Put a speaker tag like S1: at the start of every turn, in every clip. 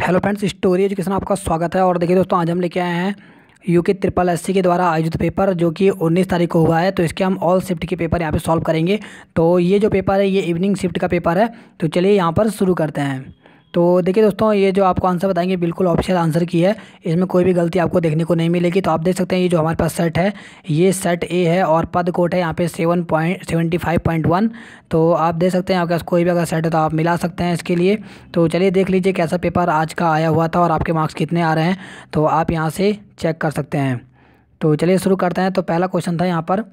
S1: hello friends story education आपका स्वागत है और देखिए दोस्तों आज हम लेके आए हैं यू के ट्रिपल एस के द्वारा आयोजित पेपर जो कि 19 तारीख को हुआ है तो इसके हम ऑल शिफ्ट के पेपर यहाँ पे सॉल्व करेंगे तो ये जो पेपर है ये इवनिंग शिफ्ट का पेपर है तो चलिए यहाँ पर शुरू करते हैं तो देखिए दोस्तों ये जो आपको आंसर बताएंगे बिल्कुल ऑप्शनल आंसर की है इसमें कोई भी गलती आपको देखने को नहीं मिलेगी तो आप देख सकते हैं ये जो हमारे पास सेट है ये सेट ए है और पद कोट है यहाँ पे seven point seventy five point one तो आप देख सकते हैं आपके पास कोई भी अगर सेट है तो आप मिला सकते हैं इसके लिए तो चलिए देख लीजिए कैसा पेपर आज का आया हुआ था और आपके मार्क्स कितने आ रहे हैं तो आप यहाँ से चेक कर सकते हैं तो चलिए शुरू करते हैं तो पहला क्वेश्चन था यहाँ पर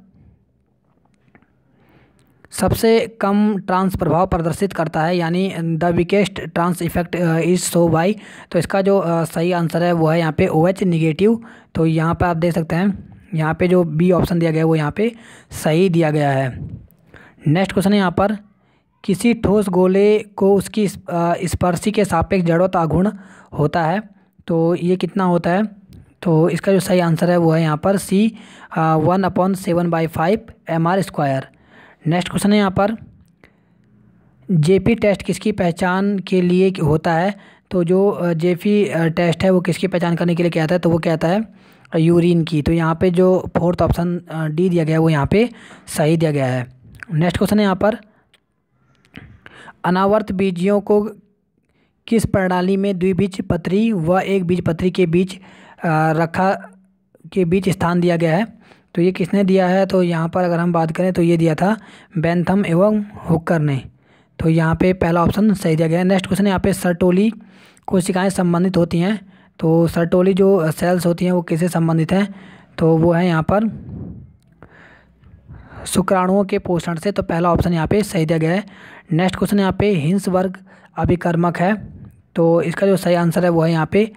S1: सबसे कम ट्रांस प्रभाव प्रदर्शित करता है यानी the weakest trans effect is so by तो इसका जो uh, सही आंसर है वो है यहाँ पे ओ एच निगेटिव तो यहाँ पर आप देख सकते हैं यहाँ पे जो बी ऑप्शन दिया गया है वो यहाँ पे सही दिया गया है नेक्स्ट क्वेश्चन है यहाँ पर किसी ठोस गोले को उसकी uh, स्पर्शी के सापेक्ष जड़ोता गुण होता है तो ये कितना होता है तो इसका जो सही आंसर है वो है यहाँ पर C one upon seven by five M R square next question है यहाँ पर जेपी टेस्ट किसकी पहचान के लिए होता है तो जो जेपी टेस्ट है वो किसकी पहचान करने के लिए क्या है तो वो कहता है यूरिन की तो यहाँ पे जो फोर्थ ऑप्शन डी दिया गया है वो यहाँ पे सही दिया गया है नेक्स्ट क्वेश्चन है यहाँ पर अनावर्त बीजियों को किस प्रणाली में द्विबीज पत्री व एक बीज पत्री के बीच रखा के बीच स्थान दिया गया है तो ये किसने दिया है तो यहाँ पर अगर हम बात करें तो ये दिया था बैंथम एवं हुक्कर ने तो यहाँ पे पहला ऑप्शन सही दिया गया है नेक्स्ट क्वेश्चन यहाँ पे सरटोली कोशिकाएं संबंधित होती हैं तो सरटोली जो सेल्स होती हैं वो किससे संबंधित हैं तो वो है यहाँ पर शुक्राणुओं के पोषण से तो पहला ऑप्शन यहाँ पे सही दिया गया है नेक्स्ट क्वेश्चन यहाँ पे हिंस वर्ग अभिकर्मक है तो इसका जो सही आंसर है वो है यहाँ पे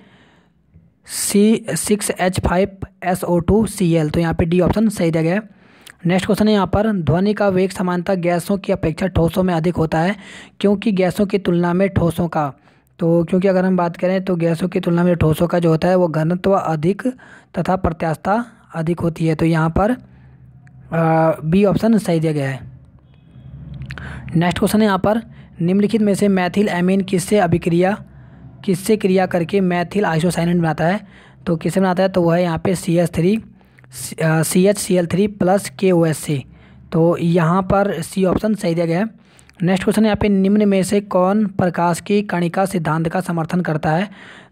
S1: C six H five S O two C L तो यहाँ पे डी ऑप्शन सही दिया गया है नेक्स्ट क्वेश्चन है यहाँ पर ध्वनि का वेग समानता गैसों की अपेक्षा ठोसों में अधिक होता है क्योंकि गैसों की तुलना में ठोसों का तो क्योंकि अगर हम बात करें तो गैसों की तुलना में ठोसों का जो होता है वो घनत्व अधिक तथा प्रत्याशा अधिक होती है तो यहाँ पर बी ऑप्शन सही दिया गया है नेक्स्ट क्वेश्चन है यहाँ पर निम्नलिखित में से मैथिल एमीन किससे अभिक्रिया किससे क्रिया करके मैथिल आइसोसाइनेट बनाता है तो किससे बनाता है तो वह है यहाँ पे C S three C H C L three plus K O S C तो यहाँ पर सी ऑप्शन सही दिया गया है नेक्स्ट क्वेश्चन यहाँ पे निम्न में से कौन प्रकाश की कणिका सिद्धांत का समर्थन करता है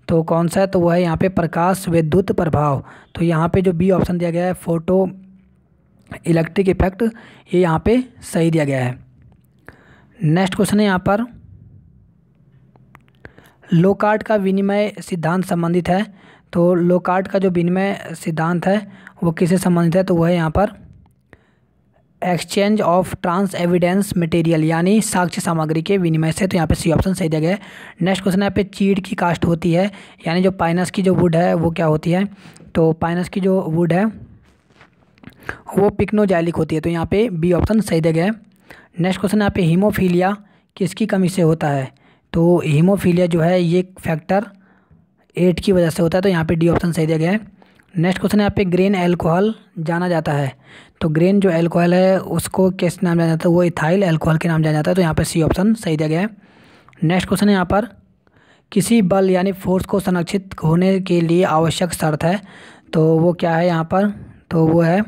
S1: तो कौन सा है तो वह है यहाँ पे प्रकाश विद्युत प्रभाव तो यहाँ पे जो बी ऑप्शन दिया गया है फोटो इलेक्ट्रिक इफेक्ट ये यहाँ पे सही दिया गया है नेक्स्ट क्वेश्चन है यहाँ पर लोकार्ट का विनिमय सिद्धांत संबंधित है तो लोकार्ट का जो विनिमय सिद्धांत है वो किसे संबंधित है तो वह है यहाँ पर exchange of trans evidence material यानी साक्ष्य सामग्री के विनिमय से तो यहाँ पे सी ऑप्शन सही दिया गया है नेक्स्ट क्वेश्चन है यहाँ पे चीड़ की कास्ट होती है यानी जो पाइनस की जो वुड है वो क्या होती है तो पाइनस की जो वुड है वो पिक्नोजैलिक होती है तो यहाँ पे बी ऑप्शन सही दिया गया है नेक्स्ट क्वेश्चन यहाँ पे हीमोफीलिया किसकी कमी से होता है तो हीमोफीलिया जो है ये फैक्टर एट की वजह से होता है तो यहाँ पे डी ऑप्शन सही दिया गया है नेक्स्ट क्वेश्चन है यहाँ पे ग्रेन एल्कोहल जाना जाता है तो ग्रेन जो एल्कोहल है उसको किस नाम जाना जाता है वो इथाइल एल्कोहल के नाम जाना जाता है तो यहाँ पर सी ऑप्शन सही दिया गया है नेक्स्ट क्वेश्चन है यहाँ पर किसी बल यानी फोर्स को संरक्षित होने के लिए आवश्यक शर्त है तो वो क्या है यहाँ पर तो वो है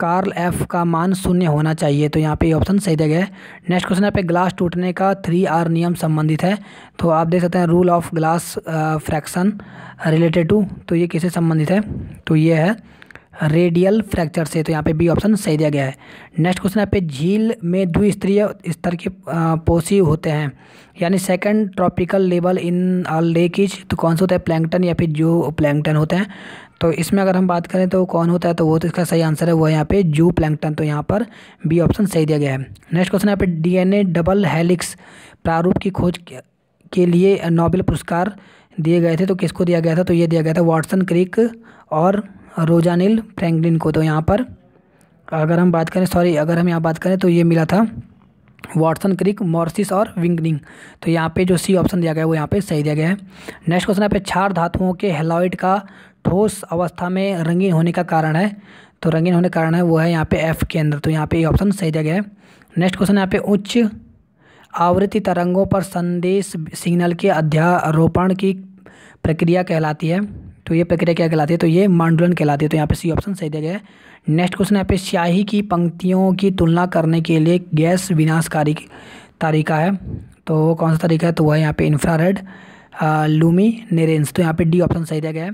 S1: कार्ल एफ का मान शून्य होना चाहिए तो यहाँ पे ये ऑप्शन सही दिया गया है नेक्स्ट क्वेश्चन यहाँ पे ग्लास टूटने का थ्री आर नियम संबंधित है तो आप देख सकते हैं rule of glass fraction related to तो ये किससे संबंधित है तो ये है रेडियल फ्रैक्चर से तो यहाँ पे बी ऑप्शन सही दिया गया है नेक्स्ट क्वेश्चन यहाँ पे झील में द्विस्तरीय स्तर के पोसी होते हैं यानी second tropical level in lake is तो कौन सा होता है प्लैंकटन या फिर जो प्लैंकटन होते हैं तो इसमें अगर हम बात करें तो कौन होता है तो वो तो इसका सही आंसर है वो है यहाँ पे जू प्लैंकटन तो यहाँ पर बी ऑप्शन सही दिया गया है नेक्स्ट क्वेश्चन यहाँ पे डीएनए डबल हेलिक्स प्रारूप की खोज के लिए नोबेल पुरस्कार दिए गए थे तो किसको दिया गया था तो ये दिया गया था वाटसन क्रिक और रोजानिल फ्रेंकलिन को तो यहाँ पर अगर हम बात करें सॉरी अगर हम यहाँ बात करें तो ये मिला था वाटसन क्रिक मॉर्सिस और विंगनिंग तो यहाँ पे जो सी ऑप्शन दिया गया है वो यहाँ पे सही दिया गया है नेक्स्ट क्वेश्चन यहाँ पे क्षार धातुओं के हेलॉइड का ठोस अवस्था में रंगीन होने का कारण है तो रंगीन होने का कारण है वो है यहाँ पे एफ़ के अंदर तो यहाँ पे ये ऑप्शन सही दिया गया है नेक्स्ट क्वेश्चन यहाँ पे उच्च आवृत्ति तरंगों पर संदेश सिग्नल के अध्यारोपण की प्रक्रिया कहलाती है तो ये प्रक्रिया क्या कहलाती है तो ये मांडुलन कहलाती है तो यहाँ पे सी ऑप्शन सही दिया गया है नेक्स्ट क्वेश्चन यहाँ पे स्याही की पंक्तियों की तुलना करने के लिए गैस विनाशकारी तरीका है तो कौन सा तरीका है तो वह यहाँ पे इंफ्रारेड लूमी नेरेंस तो यहाँ पे डी ऑप्शन सही दिया गया है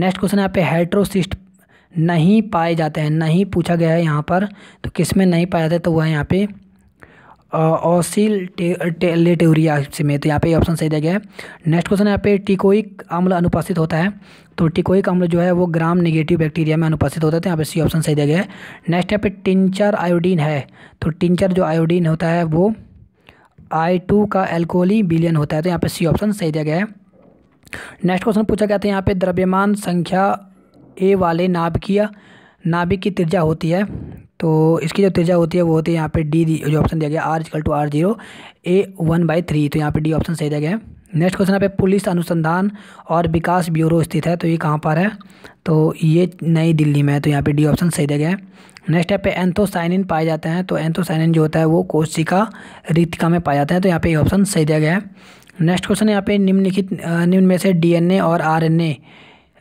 S1: नेक्स्ट क्वेश्चन यहाँ पे हाइड्रोसिस्ट नहीं पाए जाते हैं नहीं पूछा गया है यहाँ पर तो किस में नहीं पाया जाता तो वह यहाँ पे ऑसिलेटेरिया से में तो यहाँ पे ऑप्शन सही दिया गया है नेक्स्ट क्वेश्चन यहाँ पे टिकोइक अम्ल अनुपस्थित होता है तो टिकोइक अम्ल जो है वो ग्राम नेगेटिव बैक्टीरिया में अनुपस्थित होता है तो यहाँ पे सी ऑप्शन सही दिया गया है नेक्स्ट यहाँ पे टिंचर आयोडीन है तो टिंचर जो आयोडीन होता है वो आई टू का एल्कोहली बिलियन होता है तो यहाँ पे सी ऑप्शन सही दिया गया है नेक्स्ट क्वेश्चन पूछा गया था यहाँ पे द्रव्यमान संख्या ए वाले नाभिकीय नाभिक की त्रिज्या होती है तो इसकी जो त्रिज्या होती है वो होती है यहाँ पे डी जो ऑप्शन दिया गया R is equal to R zero A one by three तो यहाँ पे डी ऑप्शन सही दिया गया है नेक्स्ट क्वेश्चन यहाँ पे पुलिस अनुसंधान और विकास ब्यूरो स्थित है तो ये कहाँ पर है तो ये नई दिल्ली में है तो यहाँ पर डी ऑप्शन सही दिया गया है नेक्स्ट यहाँ पे एंथोसाइनिन पाए जाते हैं तो एंथोसाइनिन जो होता है वो कोशिका रितिका में पाए जाते हैं तो यहाँ पर ये ऑप्शन सही दिया गया है नेक्स्ट क्वेश्चन यहाँ पे निम्नलिखित निम्न में से डीएनए और आरएनए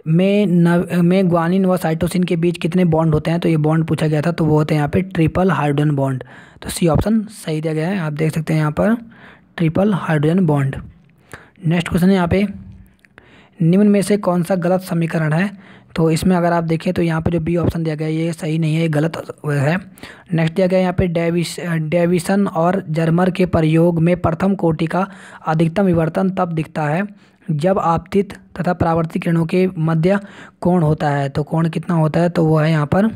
S1: में नव में ग्वानिन व साइटोसिन के बीच कितने बॉन्ड होते हैं तो ये बॉन्ड पूछा गया था तो वो होते हैं यहाँ पे ट्रिपल हाइड्रोजन बॉन्ड तो सी ऑप्शन सही दिया गया है आप देख सकते हैं यहाँ पर triple hydrogen bond next question है यहाँ पे निम्न में से कौन सा गलत समीकरण है तो इसमें अगर आप देखें तो यहाँ पर जो बी ऑप्शन दिया गया है ये सही नहीं है ये गलत है नेक्स्ट दिया गया यहाँ पर डेविस डेविसन और जर्मर के प्रयोग में प्रथम कोटि का अधिकतम विवर्तन तब दिखता है जब आपतित तथा प्रावर्ती किरणों के मध्य कोण होता है तो कोण कितना होता है तो वो है यहाँ पर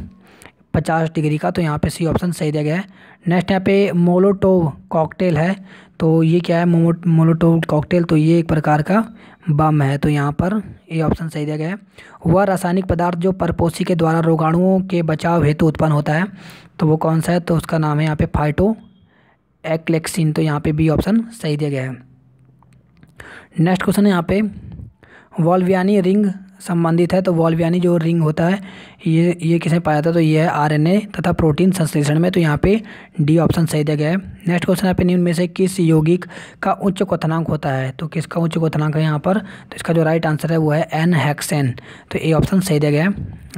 S1: पचास डिग्री का तो यहाँ पे सी ऑप्शन सही दिया गया है नेक्स्ट यहाँ पे मोलोटोव कॉकटेल है तो ये क्या है मोलोटोव कॉकटेल तो ये एक प्रकार का बम है तो यहाँ पर ये ऑप्शन सही दिया गया है वह रासायनिक पदार्थ जो परपोषी के द्वारा रोगाणुओं के बचाव हेतु उत्पन्न होता है तो वो कौन सा है तो उसका नाम है यहाँ पे फाइटो एक्लेक्सिन तो यहाँ पे बी ऑप्शन सही दिया गया है नेक्स्ट क्वेश्चन है यहाँ पे वॉल्वियानी रिंग संबंधित है तो वॉल्व यानी जो रिंग होता है ये ये किसने पाया था तो ये है आरएनए तथा प्रोटीन संश्लेषण में तो यहाँ पे डी ऑप्शन सही दिया गया है नेक्स्ट क्वेश्चन आप निम्न में से किस यौगिक का उच्च क्वथनांक होता है तो किसका उच्च क्वथनांक है यहाँ पर तो इसका जो राइट आंसर है वो है एन हैक्सेन तो ए ऑप्शन सही दिया गया है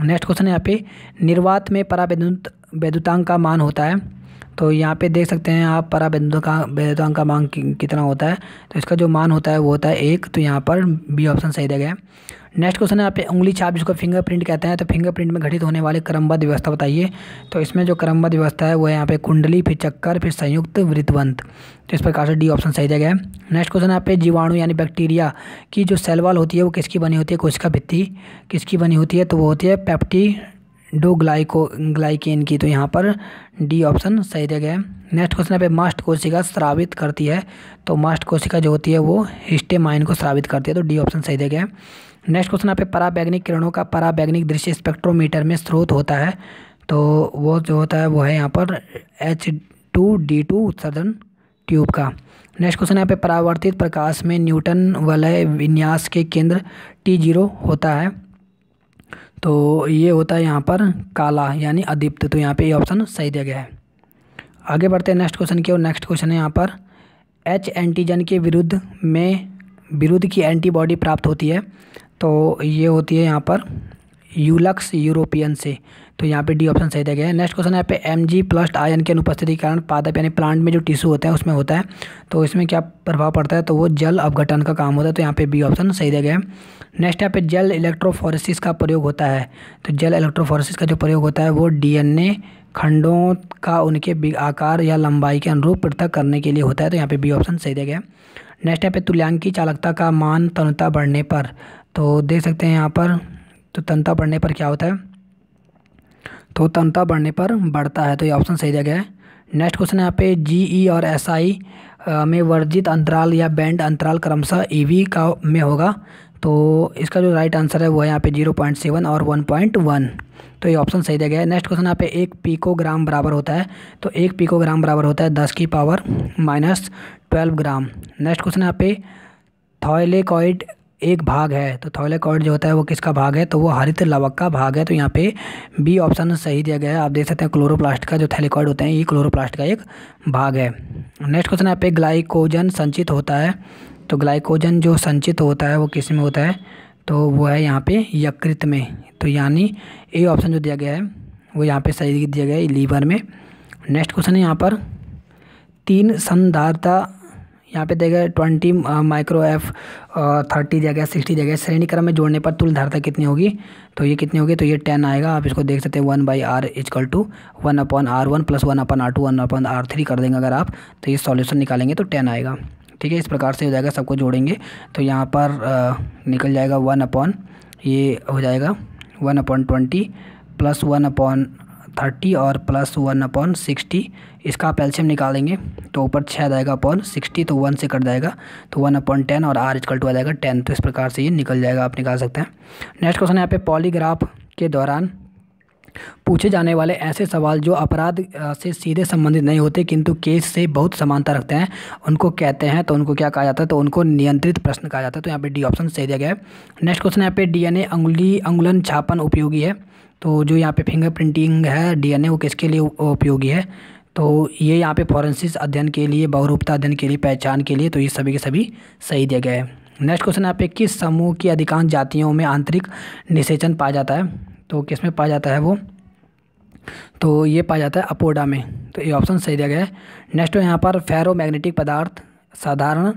S1: नेक्स्ट क्वेश्चन यहाँ पे निर्वात में परावैद्युत वैद्युतांक का मान होता है तो यहाँ पे देख सकते हैं आप परा का बेदुतांग का मांग कितना होता है तो इसका जो मान होता है वो होता है एक तो यहाँ पर बी ऑप्शन सही दे गया नेक्स्ट क्वेश्चन है आप उंगली छाप जिसको फिंगरप्रिंट कहते हैं तो फिंगरप्रिंट में घटित होने वाले क्रमबद्ध व्यवस्था बताइए तो इसमें जो क्रमबद्ध व्यवस्था है वो यहाँ पे कुंडली फिर चक्कर फिर संयुक्त वृतवंत तो इस प्रकार से डी ऑप्शन सही जगह है नेक्स्ट क्वेश्चन आप जीवाणु यानी बैक्टीरिया की जो सेलवाल होती है वो किसकी बनी होती है कोशिका भित्ती किसकी बनी होती है तो वो होती है पैप्टी डो ग्लाइको ग्लाइकेन की तो यहाँ पर डी ऑप्शन सही दिया गया है नेक्स्ट क्वेश्चन है पे मास्ट कोशिका श्रावित करती है तो मास्ट कोशिका जो होती है वो हिस्टेमाइन को श्रावित करती है तो डी ऑप्शन सही दिया गया है नेक्स्ट क्वेश्चन यहाँ पे पराबैग्निक किरणों का पराबैग्निक दृश्य स्पेक्ट्रोमीटर में स्रोत होता है तो वो जो होता है वो है यहाँ पर एच टू डी टू उत्सर्जन ट्यूब का नेक्स्ट क्वेश्चन यहाँ पे परावर्तित प्रकाश में न्यूटन वलय विन्यास के केंद्र टी जीरो होता है तो ये होता है यहाँ पर काला यानी अदीप्त तो यहाँ पे ये ऑप्शन सही दिया गया है आगे बढ़ते हैं नेक्स्ट क्वेश्चन की और नेक्स्ट क्वेश्चन है यहाँ पर एच एंटीजन के विरुद्ध में विरुद्ध की एंटीबॉडी प्राप्त होती है तो ये होती है यहाँ पर यूलक्स यूरोपियन से तो यहाँ पे डी ऑप्शन सही दिया गया है नेक्स्ट क्वेश्चन है यहाँ पे एम जी प्लस आयन के अनुपस्थिति के कारण पादप यानी प्लांट में जो टिश्यू होता है उसमें होता है तो इसमें क्या प्रभाव पड़ता है तो वो जल अवघटन का काम होता है तो यहाँ पे बी ऑप्शन सही दिया गया है नेक्स्ट यहाँ पे जल इलेक्ट्रोफोरेसिस का प्रयोग होता है तो जल इलेक्ट्रोफोरेसिस का जो प्रयोग होता है वो ए खंडों का उनके आकार या लंबाई के अनुरूप पृथक करने के लिए होता है तो यहाँ पे बी ऑप्शन सही दिया गया नेक्स्ट यहाँ पे तुल्यांकी चालकता का मान तनुता बढ़ने पर तो देख सकते हैं यहाँ पर तो तनता बढ़ने पर क्या होता है तो तनता बढ़ने पर बढ़ता है तो ये ऑप्शन सही दिया गया है नेक्स्ट क्वेश्चन है यहाँ पे जी ई e और एस आई में वर्जित अंतराल या बैंड अंतराल क्रमशः ई e वी का में होगा तो इसका जो राइट आंसर है वो है यहाँ पे जीरो पॉइंट सेवन और वन पॉइंट वन तो ये ऑप्शन सही दिया गया है नेक्स्ट क्वेश्चन यहाँ पे एक पीकोग्राम बराबर होता है तो एक पीकोग्राम बराबर होता है दस की power minus twelve gram next question यहाँ पे थॉयलेकॉइड एक भाग है तो थॉयलाकॉइड जो होता है वो किसका भाग है तो वो हरित लवक का भाग है तो यहाँ पे बी ऑप्शन सही दिया गया है आप देख सकते हैं क्लोरोप्लास्ट का जो थैलिकॉइड होते हैं ये क्लोरोप्लास्ट का एक भाग है नेक्स्ट क्वेश्चन यहाँ पे ग्लाइकोजन संचित होता है तो ग्लाइकोजन जो संचित होता है वो किस में होता है तो वो है यहाँ पर यकृत में तो यानी ए ऑप्शन जो दिया गया है वो यहाँ पर सही दिया गया है लीवर में नेक्स्ट क्वेश्चन है यहाँ पर तीन संधारता यहाँ पे देगा ट्वेंटी माइक्रो एफ थर्टी जगह सिक्सटी जगह श्रेणी क्रम में जोड़ने पर तुल धारता कितनी होगी तो ये कितनी होगी तो ये टेन आएगा आप इसको देख सकते हैं one by R is equal to one upon R one plus one upon R two one upon R three कर देंगे अगर आप तो ये सॉल्यूशन निकालेंगे तो टेन आएगा ठीक है इस प्रकार से हो जाएगा सबको जोड़ेंगे तो यहाँ पर आ, निकल जाएगा वन अपॉन ये हो जाएगा one upon twenty plus one upon thirty और प्लस वन अपॉन सिक्सटी इसका आप एल्शियम निकालेंगे तो ऊपर छः जाएगा अपॉन सिक्सटी तो वन से कट जाएगा तो वन अपॉन टेन और आर इजकल टू आ जाएगा टेन तो इस प्रकार से ये निकल जाएगा आप निकाल सकते हैं नेक्स्ट क्वेश्चन है यहाँ पे पॉलीग्राफ के दौरान पूछे जाने वाले ऐसे सवाल जो अपराध से सीधे संबंधित नहीं होते किंतु केस से बहुत समानता रखते हैं उनको कहते हैं तो उनको क्या कहा जाता है तो उनको नियंत्रित प्रश्न कहा जाता है तो यहाँ पे डी ऑप्शन सही दिया गया है नेक्स्ट क्वेश्चन यहाँ पे डीएनए अंगुली अंगुलन छापन उपयोगी है तो जो यहाँ पे फिंगर प्रिंटिंग है डीएनए वो किसके लिए उपयोगी है तो ये यहाँ पे फॉरेंसिक अध्ययन के लिए बहुरूपता अध्ययन के लिए पहचान के लिए तो ये सभी के सभी सही दिया गया है नेक्स्ट क्वेश्चन यहाँ पे किस समूह की अधिकांश जातियों में आंतरिक निषेचन पाया जाता है तो किस में पाया जाता है वो तो ये पाया जाता है अपोडा में तो ये ऑप्शन सही दिया गया है नेक्स्ट यहाँ पर फेरो पदार्थ साधारण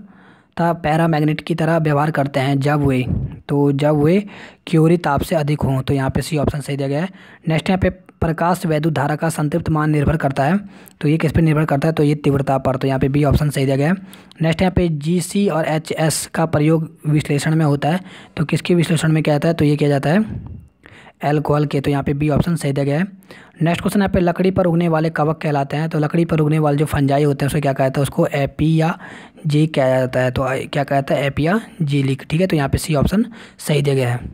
S1: तथा पैरामैग्नेट की तरह व्यवहार करते हैं जब वे तो जब वे क्योरी ताप से अधिक हों तो यहाँ पे सी ऑप्शन सही दिया गया है नेक्स्ट यहाँ पे प्रकाश वैद्युत धारा का संतृप्त मान निर्भर करता है तो ये किस पर निर्भर करता है तो ये तीव्रता पर तो यहाँ पे बी ऑप्शन सही दिया गया है नेक्स्ट यहाँ पे जी सी और एच एस का प्रयोग विश्लेषण में होता है तो किसके विश्लेषण में क्या आता है तो ये किया जाता है एल्कोहल के तो यहाँ पे बी ऑप्शन सही दिया गया है नेक्स्ट क्वेश्चन यहाँ पे लकड़ी पर उगने वाले कवक कहलाते हैं तो लकड़ी पर उगने वाले जो फंजाई होते हैं उसको क्या कहता है उसको एपी या जी कहा जाता है तो क्या कहता है एपी या जी लिख ठीक है तो यहाँ पे सी ऑप्शन सही दिया गया है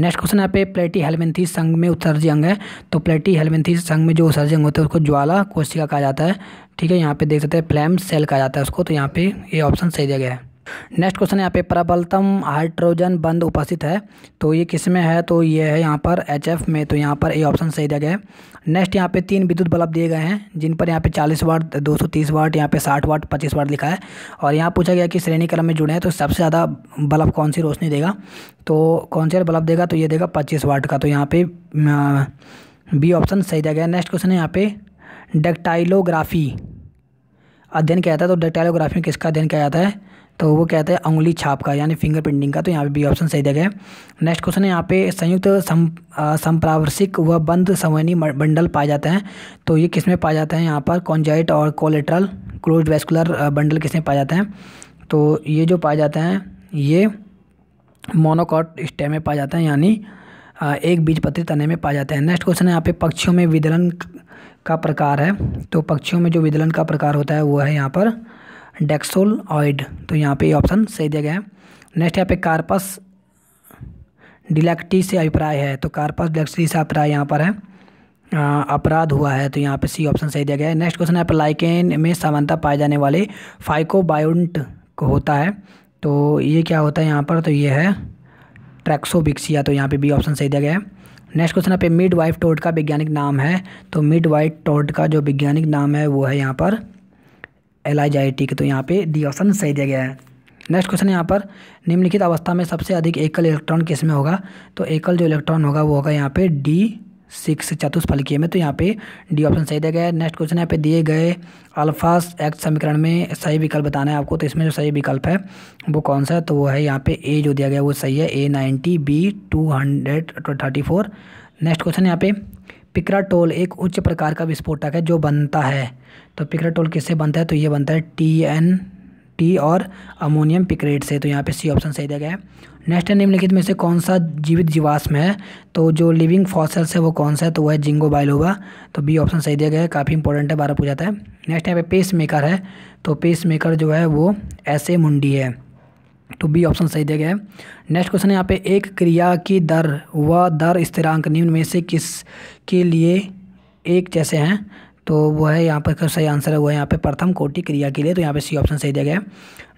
S1: नेक्स्ट क्वेश्चन यहाँ पे प्लेटी हेलमेंथी संघ में उत्सर्जी अंग है तो प्लेटी हेलमेंथी संघ में जो उत्सर्जी अंग होता है उसको ज्वाला कोशिका कहा जाता है ठीक है यहाँ पे देख सकते हैं फ्लैम सेल कहा जाता है उसको तो यहाँ पे ये ऑप्शन सही दिया गया है नेक्स्ट क्वेश्चन यहाँ पे प्रबलतम हाइड्रोजन बंद उपस्थित है तो ये किस में है तो ये है यहाँ पर एच एफ में तो यहाँ पर ए ऑप्शन सही दिया गया है नेक्स्ट यहाँ पे तीन विद्युत बल्ब दिए गए हैं जिन पर यहाँ पे 40 वाट 230 वाट यहाँ पे 60 वाट 25 वाट लिखा है और यहाँ पूछा गया कि श्रेणी क्रम में जुड़े हैं तो सबसे ज़्यादा बल्ब कौन सी रोशनी देगा तो कौन सा बल्ब देगा तो ये देगा पच्चीस वाट का तो यहाँ पर बी ऑप्शन सही दिया गया नेक्स्ट क्वेश्चन है यहाँ पे डक्टाइलोग्राफी अध्ययन किया जाता है तो डक्टाइलोग्राफी में किसका अध्ययन किया जाता है तो वो कहता है उंगली छाप का यानी फिंगर प्रिंटिंग का तो यहाँ पे बी ऑप्शन सही देगा नेक्स्ट क्वेश्चन है यहाँ पे संयुक्त सम संप्रावशिक व बंद संवहनी बंडल पाए जाते हैं तो ये किस में पाए जाते हैं यहाँ पर कॉन्जाइट और कोलेट्रल क्लोज वेस्कुलर बंडल किस में पाए जाते हैं तो ये जो पाए जाते हैं ये मोनोकॉट स्टेम में पाए जाते हैं यानी एक बीज पत्री तने में पाए जाते हैं नेक्स्ट क्वेश्चन है यहाँ पे पक्षियों में विदलन का प्रकार है तो पक्षियों में जो विदलन का प्रकार होता है वो है यहाँ पर डेक्सोलॉइड तो यहाँ पे ऑप्शन सही दिया गया है नेक्स्ट यहाँ पे कार्पस डिलेक्टी से अभिप्राय है तो कार्पस डिलेक्टी से अभिप्राय यहाँ पर है अपराध हुआ है तो यहाँ पे सी ऑप्शन सही दिया गया है नेक्स्ट क्वेश्चन है लाइकेन में सामानता पाए जाने वाले फाइकोबायोंट को होता है तो ये क्या होता है यहाँ पर तो ये है ट्रैक्सोबिक्सिया तो यहाँ पे बी ऑप्शन सही दिया गया है नेक्स्ट क्वेश्चन है पे मिड वाइफ टोड का वैज्ञानिक नाम है तो मिड वाइफ टोड का जो वैज्ञानिक नाम है वो है यहाँ पर एल आई आई टी के तो यहाँ पे डी ऑप्शन सही दिया गया है नेक्स्ट क्वेश्चन यहाँ पर निम्नलिखित अवस्था में सबसे अधिक एकल इलेक्ट्रॉन किस में होगा तो एकल जो इलेक्ट्रॉन होगा वो होगा यहाँ पे डी सिक्स चतुष्फलकीय में तो यहाँ पे डी ऑप्शन सही दिया गया है नेक्स्ट क्वेश्चन यहाँ पे दिए गए अल्फाज एक्स समीकरण में सही विकल्प बताना है आपको तो इसमें जो सही विकल्प है वो कौन सा है तो वो है यहाँ पे ए जो दिया गया वो सही है A ninety B two hundred thirty four next question यहाँ पे पिकराटोल एक उच्च प्रकार का विस्फोटक है जो बनता है तो पिकराटोल किससे बनता है तो ये बनता है टी एन टी और अमोनियम पिक्रेट से तो यहाँ पे सी ऑप्शन सही दिया गया है नेक्स्ट है निम्नलिखित में से कौन सा जीवित जीवाश्म है तो जो लिविंग फॉसल्स है वो कौन सा है तो वह है जिंगो बाइलोवा तो बी ऑप्शन सही दिया गया है काफ़ी इंपॉर्टेंट है बारह पूछा जाता है नेक्स्ट यहाँ पे पेस मेकर है तो पेस मेकर जो है वो ऐसे मुंडी है तो बी ऑप्शन सही दिया गया है नेक्स्ट क्वेश्चन है यहाँ पे एक क्रिया की दर व दर स्थिरांक निम्न में से किस के लिए एक जैसे हैं तो वो है यहाँ पर सही आंसर है वो है यहाँ पे प्रथम कोटि क्रिया के लिए तो यहाँ पे सी ऑप्शन सही दिया गया है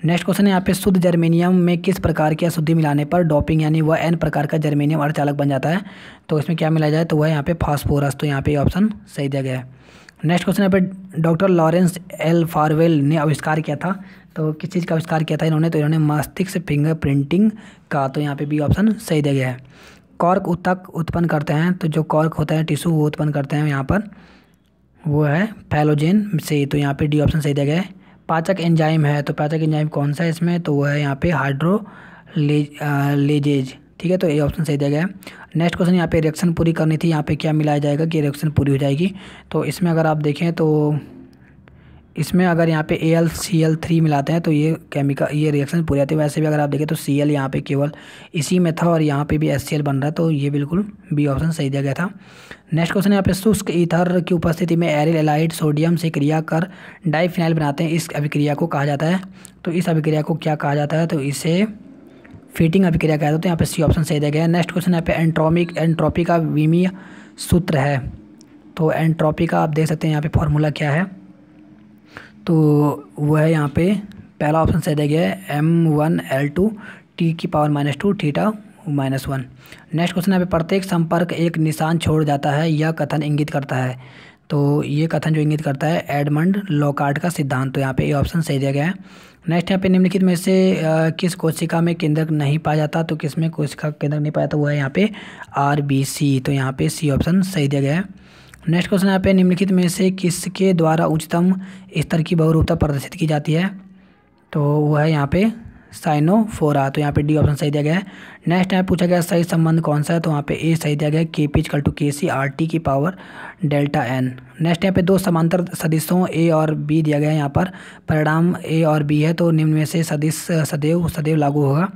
S1: नेक्स्ट क्वेश्चन है यहाँ पे शुद्ध जर्मेनियम में किस प्रकार की अशुद्धि मिलाने पर डॉपिंग यानी वह एन प्रकार का जर्मेनियम अड़चालक बन जाता है तो इसमें क्या मिला जाए तो वह यहाँ पे फास्फोरस तो यहाँ पर ऑप्शन सही दिया गया है नेक्स्ट क्वेश्चन यहाँ पे डॉक्टर लॉरेंस एल फारवेल ने आविष्कार किया था तो किस चीज़ का आविष्कार किया था इन्होंने तो इन्होंने मस्तिष्क फिंगर प्रिंटिंग का तो यहाँ पे बी ऑप्शन सही दिया गया है कॉर्क उत्तक उत्पन्न करते हैं तो जो कॉर्क होता है टिशू वो उत्पन्न करते हैं यहाँ पर वो है फैलोजेन से तो यहाँ पे डी ऑप्शन सही दिया गया है पाचक एंजाइम है तो पाचक एंजाइम कौन सा है इसमें तो वो है यहाँ पे हाइड्रो लेजेज ठीक है तो ये ऑप्शन सही दिया गया है नेक्स्ट क्वेश्चन यहाँ पे रिएक्शन पूरी करनी थी यहाँ पे क्या मिलाया जाएगा कि रिएक्शन पूरी हो जाएगी तो इसमें अगर आप देखें तो इसमें अगर यहाँ पे A L C L three मिलाते हैं तो ये केमिकल ये रिएक्शन पूरी आती है वैसे भी अगर आप देखें तो सी एल यहाँ पर केवल इसी में था और यहाँ पे भी एस सी एल बन रहा है तो ये बिल्कुल बी ऑप्शन सही दिया गया था नेक्स्ट क्वेश्चन यहाँ पे शुष्क इथर की उपस्थिति में एरिल एलाइड सोडियम से क्रिया कर फिनाइल बनाते हैं इस अभिक्रिया को कहा जाता है तो इस अभिक्रिया को क्या कहा जाता है तो इसे फिटिंग अभिक्रिया कहता है तो यहाँ पर सी ऑप्शन सही दिया गया है नेक्स्ट क्वेश्चन यहाँ पे एंट्रोमिक एंट्रोपी का विमीय सूत्र है तो एंट्रोपी का आप देख सकते हैं यहाँ पे फॉर्मूला क्या है तो वो है यहाँ पे पहला ऑप्शन सही गया है M one L two T की power minus two theta minus one next question यहाँ पे प्रत्येक संपर्क एक निशान छोड़ जाता है यह कथन इंगित करता है तो ये कथन जो इंगित करता है एडमंड लॉकार्ड का सिद्धांत तो यहाँ पे ये ऑप्शन सही दिया गया है नेक्स्ट यहाँ पे निम्नलिखित में से किस कोशिका में केंद्रक नहीं पाया जाता तो किस में कोशिका केंद्रक नहीं पाया जाता वो है यहाँ पे आर बी सी तो यहाँ पे सी ऑप्शन सही दिया गया है नेक्स्ट क्वेश्चन यहाँ पे निम्नलिखित में से किसके द्वारा उच्चतम स्तर की बहुरूपता प्रदर्शित की जाती है तो वो है यहाँ पे साइनोफोरा तो यहाँ पे डी ऑप्शन सही दिया गया है नेक्स्ट यहाँ पूछा गया सही संबंध कौन सा है तो यहाँ पे ए सही दिया गया है के P equal to K C R T की पावर डेल्टा एन नेक्स्ट यहाँ पे दो समांतर सदिशों ए और बी दिया गया है यहाँ पर परिणाम ए और बी है तो निम्न में से सदिश सदैव सदैव लागू होगा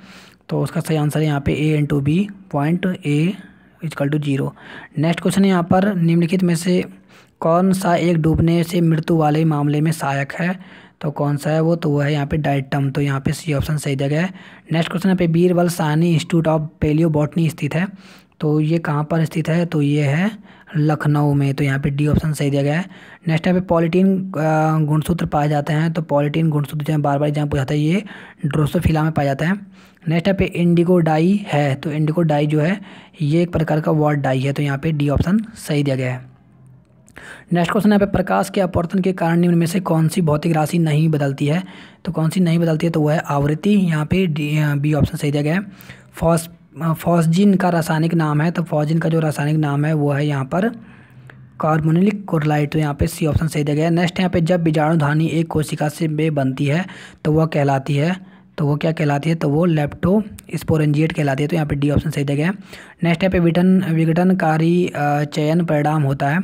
S1: तो उसका सही आंसर है यहाँ पे A into B point A is equal to zero next question यहाँ पर निम्नलिखित में से कौन सा एक डूबने से मृत्यु वाले मामले में सहायक है तो कौन सा है वो तो वो है यहाँ पे डाइटम तो यहाँ पे सी ऑप्शन सही जगह है नेक्स्ट क्वेश्चन यहाँ पे बीरबल सानी इंस्टीट्यूट ऑफ पेलियो बॉटनी स्थित है तो ये कहाँ पर स्थित है तो ये है लखनऊ में तो यहाँ पे डी ऑप्शन सही दिया गया है नेक्स्ट यहाँ पे पॉलीटीन गुणसूत्र पाए जाते हैं तो पॉलीटीन गुणसूत्र जो है बार बार एग्जाम पूछा जाता है ये ड्रोसोफिला में पाया जाता है नेक्स्ट है पे इंडिगो डाई है तो इंडिगो डाई जो है ये एक प्रकार का वॉट डाई है तो यहाँ पे डी ऑप्शन सही दिया गया है नेक्स्ट क्वेश्चन है पे प्रकाश के अपवर्तन के कारण निम्न में से कौन सी भौतिक राशि नहीं बदलती है तो कौन सी नहीं बदलती है तो वह है आवृत्ति यहाँ पे डी बी ऑप्शन सही दिया गया है फॉस फॉसजिन का रासायनिक नाम है तो फॉसजिन का जो रासायनिक नाम है वो है यहाँ पर कार्बोनिलिक कोरलाइट तो यहाँ पे सी ऑप्शन सही दिया गया है नेक्स्ट यहाँ पे जब बीजाणुधानी एक कोशिका से बे बनती है तो वह कहलाती है तो वो क्या कहलाती है तो वो लेप्टो स्पोरेंजिएट कहलाती है तो यहाँ पे डी ऑप्शन सही है नेक्स्ट है पे विघटन विघटनकारी चयन परिणाम होता है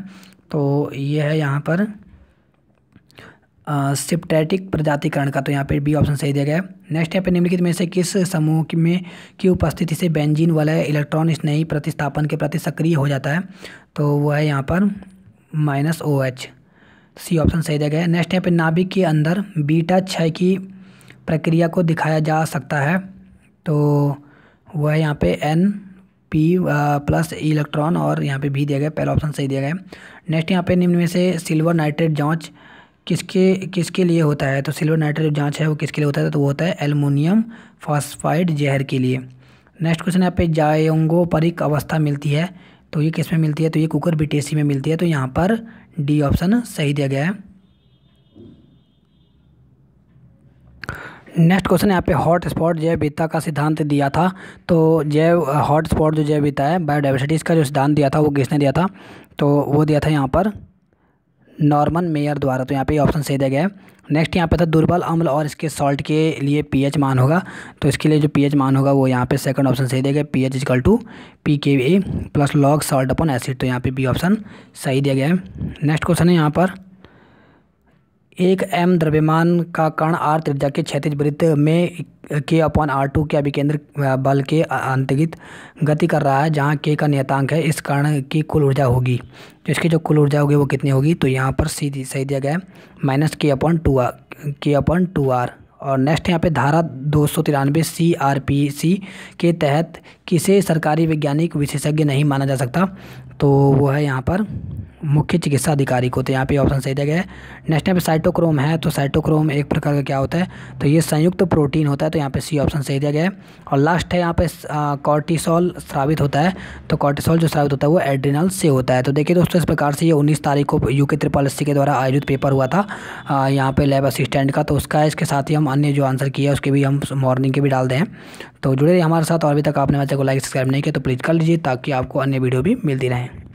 S1: तो ये है यहाँ पर सिप्टैटिक प्रजातिकरण का तो यहाँ पे बी ऑप्शन सही दिया गया है नेक्स्ट यहाँ पे निम्नलिखित में से किस समूह की में की उपस्थिति से बेंजीन वाला इलेक्ट्रॉन स्नेही प्रतिस्थापन के प्रति सक्रिय हो जाता है तो वो है यहाँ पर minus O H C option सही दिया गया है नेक्स्ट यहाँ पे नाभिक के अंदर बीटा छः की प्रक्रिया को दिखाया जा सकता है तो वह यहाँ पे एन पी प्लस इलेक्ट्रॉन और यहाँ पे भी दिया गया पहला ऑप्शन सही दिया गया नेक्स्ट यहाँ पे निम्न में से सिल्वर नाइट्रेट जांच किसके किसके लिए होता है तो सिल्वर नाइट्रेट जांच है वो किसके लिए होता है तो वो होता है एलमोनियम फॉस्फाइड जहर के लिए नेक्स्ट क्वेश्चन यहाँ पे जायोंगो परिक अवस्था मिलती है तो ये किस में मिलती है तो ये कुकर बी में मिलती है तो यहाँ पर डी ऑप्शन सही दिया गया है नेक्स्ट क्वेश्चन यहाँ पे हॉट स्पॉट जैविता का सिद्धांत दिया था तो जैव हॉट स्पॉट जो जैविता है बायोडाइवर्सिटीज़ का जो सिद्धांत दिया था वो किसने दिया था तो वो दिया था यहाँ पर नॉर्मन मेयर द्वारा तो यहाँ पे ऑप्शन सही दिया गया है नेक्स्ट यहाँ पे था दुर्बल अम्ल और इसके सॉल्ट के लिए पी मान होगा तो इसके लिए जो पी मान होगा वो यहाँ पर सेकेंड ऑप्शन सही दिया गया P H is equal to P K A plus log salt upon acid तो यहाँ पर बी ऑप्शन सही दिया गया है नेक्स्ट क्वेश्चन है यहाँ पर एक एम द्रव्यमान का कण आर त्रिज्या के क्षैतिज वृत्त में के अपॉन आर टू के अभिकेंद्र बल के अंतर्गत गति कर रहा है जहाँ के का नियतांक है इस कण की कुल ऊर्जा होगी तो इसकी जो कुल ऊर्जा होगी वो कितनी होगी तो यहाँ पर सी सही दिया गया है minus K upon two R K upon two R और नेक्स्ट यहाँ पे धारा दो सौ तिरानवे सी आर पी सी के तहत किसे सरकारी वैज्ञानिक विशेषज्ञ नहीं माना जा सकता तो वो है यहाँ पर मुख्य चिकित्सा अधिकारी को तो यहाँ पे ऑप्शन सही दिया गया है नेक्स्ट यहाँ पे साइटोक्रोम है तो साइटोक्रोम एक प्रकार का क्या होता है तो ये संयुक्त प्रोटीन होता है तो यहाँ पे सी ऑप्शन सही दिया गया है और लास्ट है यहाँ पे कॉर्टिसोल स्रावित होता है तो कॉर्टिसोल जो स्रावित होता है वो एड्रिनल से होता है तो देखिए दोस्तों इस प्रकार से ये उन्नीस तारीख को यू के के द्वारा आयोजित पेपर हुआ था यहाँ पर लैब असिस्टेंट का तो उसका इसके साथ ही हम अन्य जो आंसर किया उसके भी हम मॉर्निंग के भी डाल दें तो जुड़े हमारे साथ और अभी तक आपने बच्चे को लाइक सब्सक्राइब नहीं किया तो प्लीज़ कर लीजिए ताकि आपको अन्य वीडियो भी मिलती रहें